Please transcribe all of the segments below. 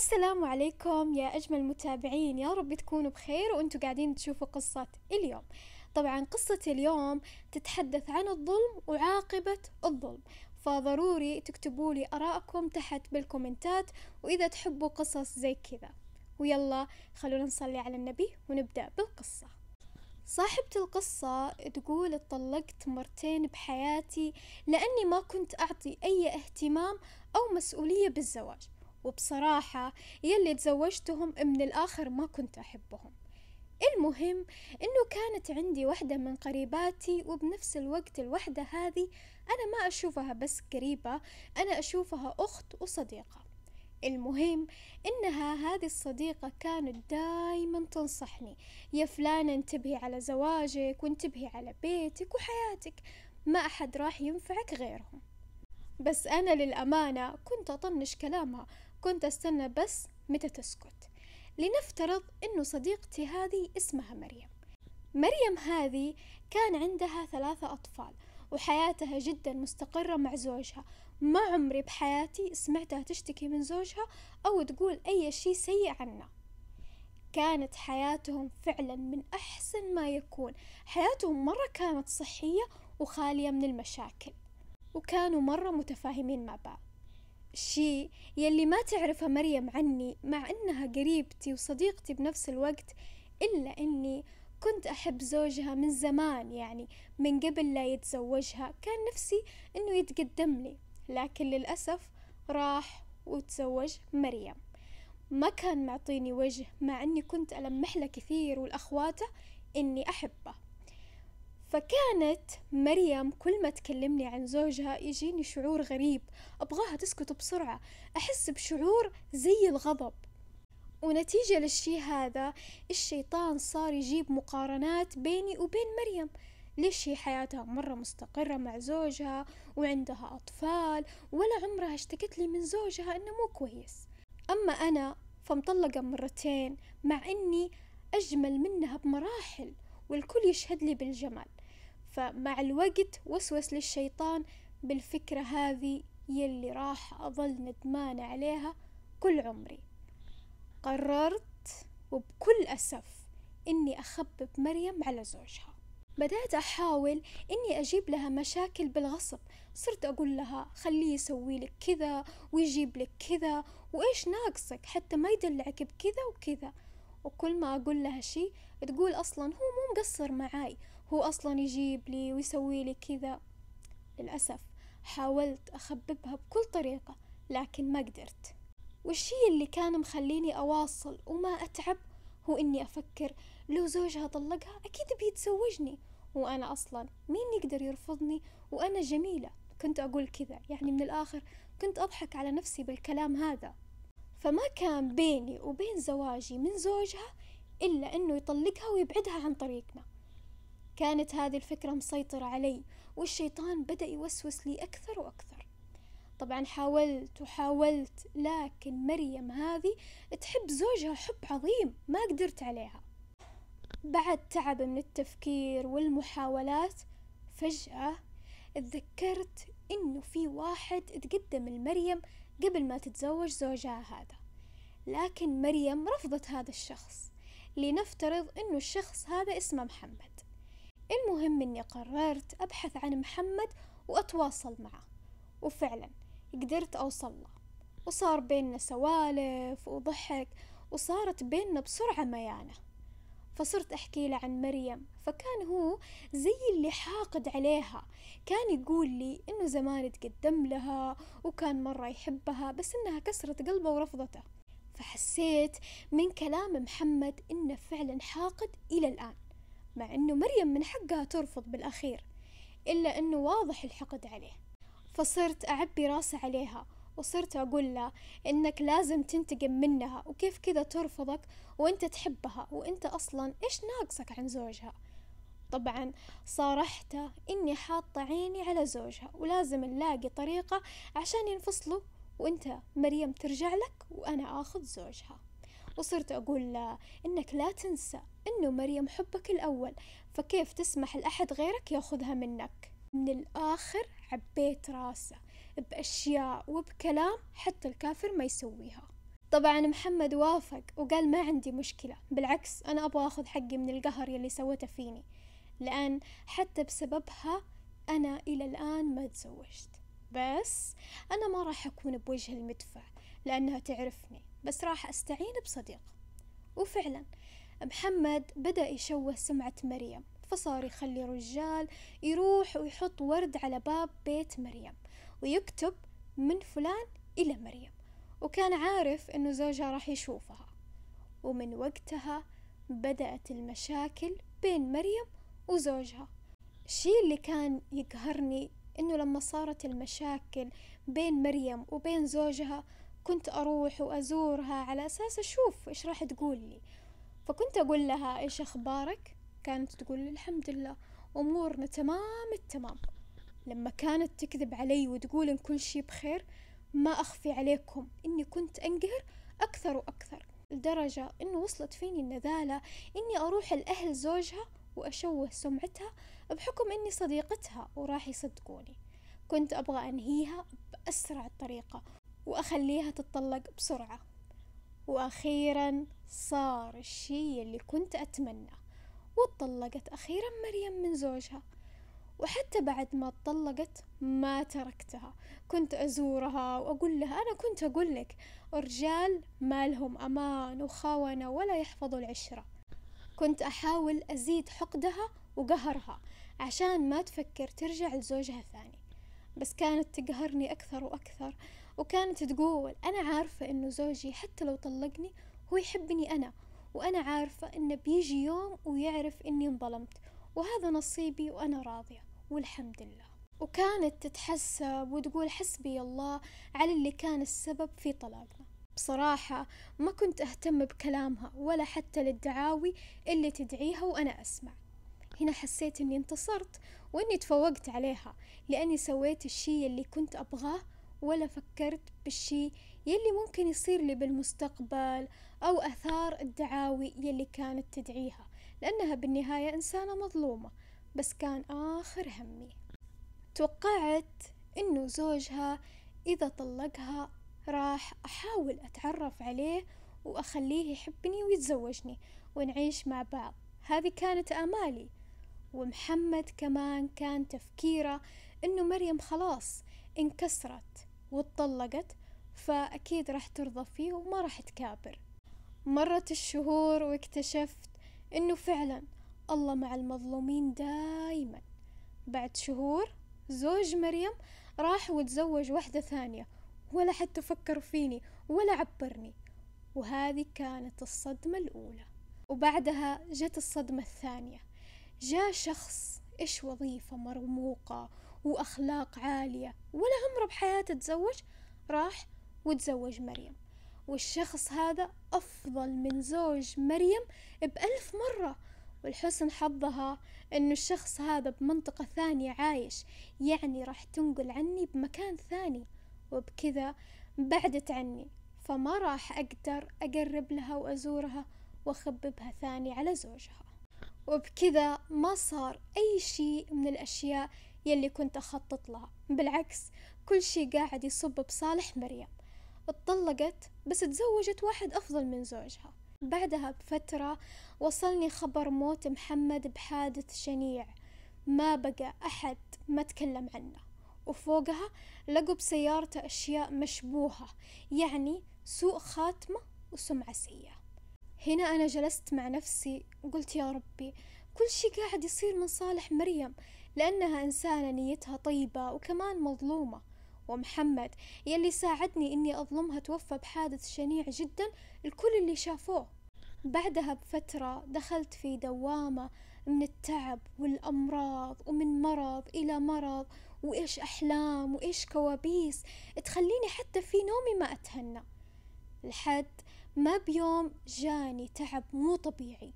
السلام عليكم يا أجمل متابعين يا رب تكونوا بخير وأنتوا قاعدين تشوفوا قصة اليوم طبعا قصة اليوم تتحدث عن الظلم وعاقبة الظلم فضروري تكتبوا لي أراءكم تحت بالكومنتات وإذا تحبوا قصص زي كذا ويلا خلونا نصلي على النبي ونبدأ بالقصة صاحبة القصة تقول اتطلقت مرتين بحياتي لأني ما كنت أعطي أي اهتمام أو مسؤولية بالزواج وبصراحة يلي تزوجتهم من الآخر ما كنت أحبهم المهم انه كانت عندي وحدة من قريباتي وبنفس الوقت الوحدة هذه انا ما اشوفها بس قريبة انا اشوفها اخت وصديقة المهم انها هذه الصديقة كانت دايما تنصحني يا فلانة انتبهي على زواجك وانتبهي على بيتك وحياتك ما احد راح ينفعك غيرهم بس انا للامانة كنت اطنش كلامها كنت أستنى بس متى تسكت لنفترض أنه صديقتي هذه اسمها مريم مريم هذه كان عندها ثلاثة أطفال وحياتها جدا مستقرة مع زوجها ما عمري بحياتي سمعتها تشتكي من زوجها أو تقول أي شيء سيء عنه كانت حياتهم فعلا من أحسن ما يكون حياتهم مرة كانت صحية وخالية من المشاكل وكانوا مرة متفاهمين مع بعض شيء يلي ما تعرفه مريم عني مع انها قريبتي وصديقتي بنفس الوقت الا اني كنت احب زوجها من زمان يعني من قبل لا يتزوجها كان نفسي انه يتقدم لي لكن للاسف راح وتزوج مريم ما كان معطيني وجه مع اني كنت المح له كثير ولاخواته اني احبه فكانت مريم كل ما تكلمني عن زوجها يجيني شعور غريب أبغاها تسكت بسرعة أحس بشعور زي الغضب ونتيجة للشي هذا الشيطان صار يجيب مقارنات بيني وبين مريم ليش هي حياتها مرة مستقرة مع زوجها وعندها أطفال ولا عمرها اشتكت لي من زوجها إنه مو كويس أما أنا فمطلقة مرتين مع إني أجمل منها بمراحل والكل يشهد لي بالجمال فمع الوقت وسوس للشيطان بالفكرة هذه يلي راح أظل ندمان عليها كل عمري قررت وبكل أسف إني أخبب مريم على زوجها بدأت أحاول إني أجيب لها مشاكل بالغصب صرت أقول لها خليه يسوي لك كذا ويجيب لك كذا وإيش ناقصك حتى ما يدلعك بكذا وكذا وكل ما أقول لها شي تقول أصلا هو مو مقصر معاي هو أصلا يجيب لي ويسوي لي كذا للأسف حاولت أخببها بكل طريقة لكن ما قدرت والشي اللي كان مخليني أواصل وما أتعب هو إني أفكر لو زوجها طلقها أكيد بيتزوجني وأنا أصلا مين يقدر يرفضني وأنا جميلة كنت أقول كذا يعني من الآخر كنت أضحك على نفسي بالكلام هذا فما كان بيني وبين زواجي من زوجها إلا أنه يطلقها ويبعدها عن طريقنا كانت هذه الفكرة مسيطرة علي والشيطان بدأ يوسوس لي أكثر وأكثر طبعا حاولت وحاولت لكن مريم هذه تحب زوجها حب عظيم ما قدرت عليها بعد تعب من التفكير والمحاولات فجأة اتذكرت انه في واحد تقدم لمريم قبل ما تتزوج زوجها هذا لكن مريم رفضت هذا الشخص لنفترض انه الشخص هذا اسمه محمد المهم اني قررت ابحث عن محمد واتواصل معه وفعلا قدرت اوصل له وصار بيننا سوالف وضحك وصارت بيننا بسرعة ميانة فصرت أحكي له عن مريم فكان هو زي اللي حاقد عليها كان يقول لي إنه زمان تقدم لها وكان مرة يحبها بس إنها كسرت قلبه ورفضته فحسيت من كلام محمد إنه فعلا حاقد إلى الآن مع أنه مريم من حقها ترفض بالأخير إلا أنه واضح الحقد عليه فصرت أعبي راسي عليها وصرت أقول لها إنك لازم تنتقم منها وكيف كذا ترفضك وإنت تحبها وإنت أصلا إيش ناقصك عن زوجها طبعا صارحته إني حاطة عيني على زوجها ولازم نلاقي طريقة عشان ينفصلوا وإنت مريم ترجع لك وأنا آخذ زوجها وصرت أقول لها إنك لا تنسى أنه مريم حبك الأول فكيف تسمح لأحد غيرك يأخذها منك من الآخر عبيت راسه بأشياء وبكلام حتى الكافر ما يسويها طبعا محمد وافق وقال ما عندي مشكلة بالعكس أنا أبغى أخذ حقي من القهر يلي سوته فيني لأن حتى بسببها أنا إلى الآن ما تزوجت بس أنا ما راح أكون بوجه المدفع لأنها تعرفني بس راح أستعين بصديق وفعلا محمد بدأ يشوه سمعة مريم فصار يخلي رجال يروح ويحط ورد على باب بيت مريم ويكتب من فلان إلى مريم وكان عارف أنه زوجها راح يشوفها ومن وقتها بدأت المشاكل بين مريم وزوجها الشيء اللي كان يقهرني انه لما صارت المشاكل بين مريم وبين زوجها كنت اروح وازورها على اساس اشوف ايش راح تقول لي فكنت أقول لها إيش أخبارك كانت تقول الحمد لله أمورنا تمام التمام لما كانت تكذب علي وتقول إن كل شي بخير ما أخفي عليكم إني كنت أنقهر أكثر وأكثر لدرجة إنه وصلت فيني النذالة إني أروح لأهل زوجها وأشوه سمعتها بحكم إني صديقتها وراح يصدقوني كنت أبغى أنهيها بأسرع طريقة وأخليها تتطلق بسرعة وأخيرا صار الشي اللي كنت أتمنى واتطلقت أخيرا مريم من زوجها وحتى بعد ما اتطلقت ما تركتها كنت أزورها وأقول لها أنا كنت أقول لك الرجال ما لهم أمان وخونة ولا يحفظوا العشرة كنت أحاول أزيد حقدها وقهرها عشان ما تفكر ترجع لزوجها ثاني بس كانت تقهرني أكثر وأكثر وكانت تقول أنا عارفة إنه زوجي حتى لو طلقني هو يحبني أنا وأنا عارفة إنه بيجي يوم ويعرف إني انظلمت وهذا نصيبي وأنا راضية والحمد لله وكانت تتحسب وتقول حسبي الله على اللي كان السبب في طلاقنا بصراحة ما كنت أهتم بكلامها ولا حتى للدعاوي اللي تدعيها وأنا أسمع هنا حسيت أني انتصرت وأني تفوقت عليها لأني سويت الشي اللي كنت أبغاه ولا فكرت بالشي يلي ممكن يصير لي بالمستقبل أو أثار الدعاوي يلي كانت تدعيها لأنها بالنهاية إنسانة مظلومة بس كان آخر همي توقعت إنه زوجها إذا طلقها راح أحاول أتعرف عليه وأخليه يحبني ويتزوجني ونعيش مع بعض هذه كانت آمالي ومحمد كمان كان تفكيره إنه مريم خلاص انكسرت واتطلقت فأكيد راح ترضى فيه وما راح تكابر مرت الشهور واكتشفت إنه فعلا الله مع المظلومين دايما بعد شهور زوج مريم راح وتزوج واحدة ثانية ولا حتى فكر فيني ولا عبرني وهذه كانت الصدمة الأولى وبعدها جت الصدمة الثانية جاء شخص إيش وظيفة مرموقة وأخلاق عالية ولا عمره بحياته تزوج راح وتزوج مريم والشخص هذا أفضل من زوج مريم بألف مرة والحسن حظها أنه الشخص هذا بمنطقة ثانية عايش يعني راح تنقل عني بمكان ثاني وبكذا بعدت عني فما راح أقدر أقرب لها وأزورها وأخببها ثاني على زوجها وبكذا ما صار أي شيء من الأشياء يلي كنت أخطط لها بالعكس كل شي قاعد يصب بصالح مريم اتطلقت بس تزوجت واحد أفضل من زوجها بعدها بفترة وصلني خبر موت محمد بحادث شنيع ما بقى أحد ما تكلم عنه وفوقها لقوا بسيارته أشياء مشبوهة يعني سوء خاتمة وسمعة سيئة هنا أنا جلست مع نفسي قلت يا ربي كل شي قاعد يصير من صالح مريم لأنها إنسانة نيتها طيبة وكمان مظلومة ومحمد يلي ساعدني إني أظلمها توفى بحادث شنيع جدا الكل اللي شافوه بعدها بفترة دخلت في دوامة من التعب والأمراض ومن مرض إلى مرض وإيش أحلام وإيش كوابيس تخليني حتى في نومي ما أتهنى لحد ما بيوم جاني تعب مو طبيعي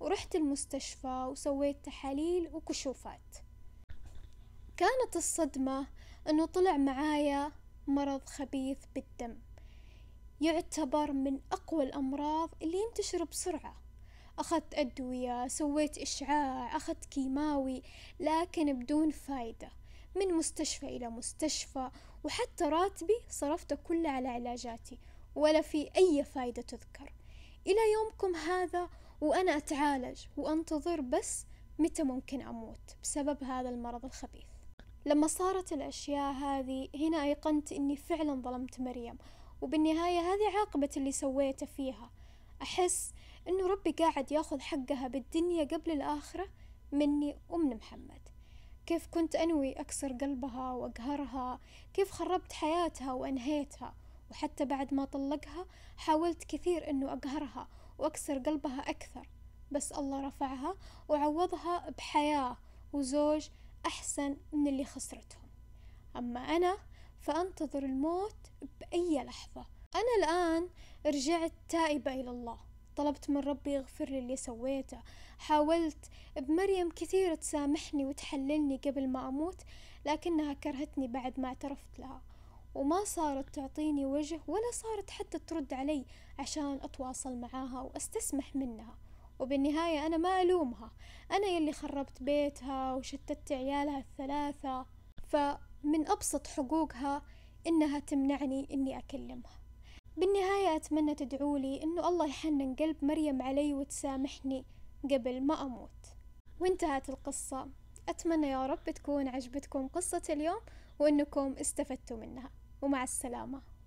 ورحت المستشفى وسويت تحاليل وكشوفات كانت الصدمة أنه طلع معايا مرض خبيث بالدم يعتبر من أقوى الأمراض اللي ينتشر بسرعة أخذت أدوية سويت إشعاع أخذت كيماوي لكن بدون فايدة من مستشفى إلى مستشفى وحتى راتبي صرفته كله على علاجاتي ولا في أي فايدة تذكر إلى يومكم هذا وأنا أتعالج وأنتظر بس متى ممكن أموت بسبب هذا المرض الخبيث لما صارت الأشياء هذه هنا أيقنت إني فعلا ظلمت مريم وبالنهاية هذه عاقبة اللي سويته فيها أحس إنه ربي قاعد ياخذ حقها بالدنيا قبل الآخرة مني ومن محمد كيف كنت أنوي أكسر قلبها وأقهرها كيف خربت حياتها وأنهيتها وحتى بعد ما طلقها حاولت كثير أنه أقهرها وأكسر قلبها أكثر بس الله رفعها وعوضها بحياة وزوج أحسن من اللي خسرتهم أما أنا فأنتظر الموت بأي لحظة أنا الآن رجعت تائبة إلى الله طلبت من ربي يغفر لي اللي سويته حاولت بمريم كثير تسامحني وتحللني قبل ما أموت لكنها كرهتني بعد ما اعترفت لها وما صارت تعطيني وجه ولا صارت حتى ترد علي عشان أتواصل معاها وأستسمح منها وبالنهاية أنا ما ألومها أنا يلي خربت بيتها وشتت عيالها الثلاثة فمن أبسط حقوقها إنها تمنعني إني أكلمها بالنهاية أتمنى تدعولي إنه الله يحنن قلب مريم علي وتسامحني قبل ما أموت وانتهت القصة أتمنى يا رب تكون عجبتكم قصة اليوم وإنكم استفدتوا منها ومع السلامة